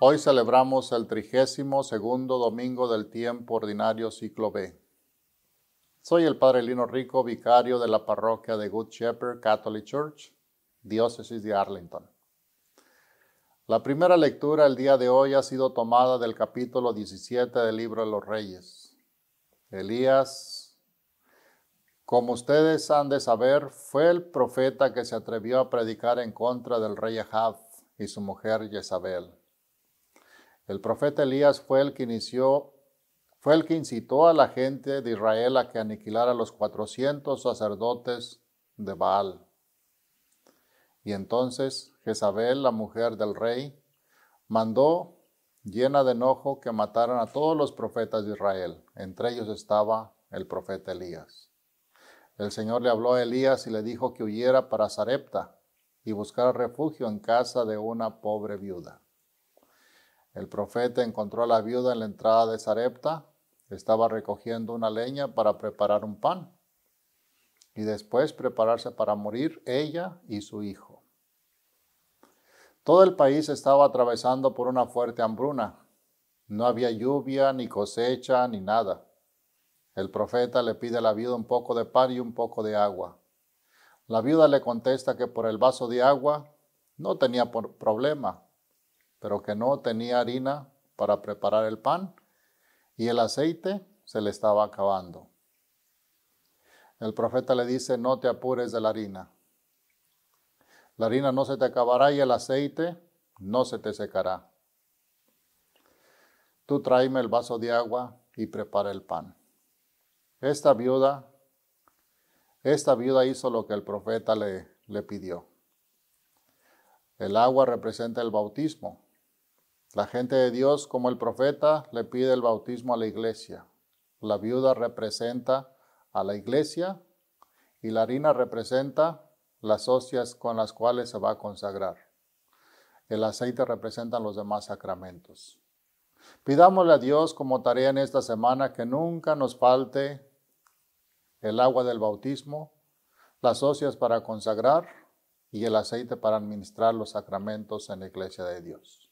Hoy celebramos el trigésimo segundo domingo del tiempo ordinario ciclo B. Soy el Padre Lino Rico, vicario de la parroquia de Good Shepherd Catholic Church, diócesis de Arlington. La primera lectura el día de hoy ha sido tomada del capítulo 17 del libro de los Reyes. Elías como ustedes han de saber, fue el profeta que se atrevió a predicar en contra del rey Ahab y su mujer Jezabel. El profeta Elías fue el que inició, fue el que incitó a la gente de Israel a que aniquilara a los 400 sacerdotes de Baal. Y entonces Jezabel, la mujer del rey, mandó, llena de enojo, que mataran a todos los profetas de Israel. Entre ellos estaba el profeta Elías. El Señor le habló a Elías y le dijo que huyera para Zarepta y buscara refugio en casa de una pobre viuda. El profeta encontró a la viuda en la entrada de Sarepta, estaba recogiendo una leña para preparar un pan y después prepararse para morir ella y su hijo. Todo el país estaba atravesando por una fuerte hambruna. No había lluvia, ni cosecha, ni nada. El profeta le pide a la viuda un poco de pan y un poco de agua. La viuda le contesta que por el vaso de agua no tenía problema, pero que no tenía harina para preparar el pan y el aceite se le estaba acabando. El profeta le dice, no te apures de la harina. La harina no se te acabará y el aceite no se te secará. Tú tráeme el vaso de agua y prepara el pan. Esta viuda, esta viuda hizo lo que el profeta le, le pidió. El agua representa el bautismo, la gente de Dios, como el profeta, le pide el bautismo a la iglesia. La viuda representa a la iglesia y la harina representa las socias con las cuales se va a consagrar. El aceite representa los demás sacramentos. Pidámosle a Dios como tarea en esta semana que nunca nos falte el agua del bautismo, las socias para consagrar y el aceite para administrar los sacramentos en la iglesia de Dios.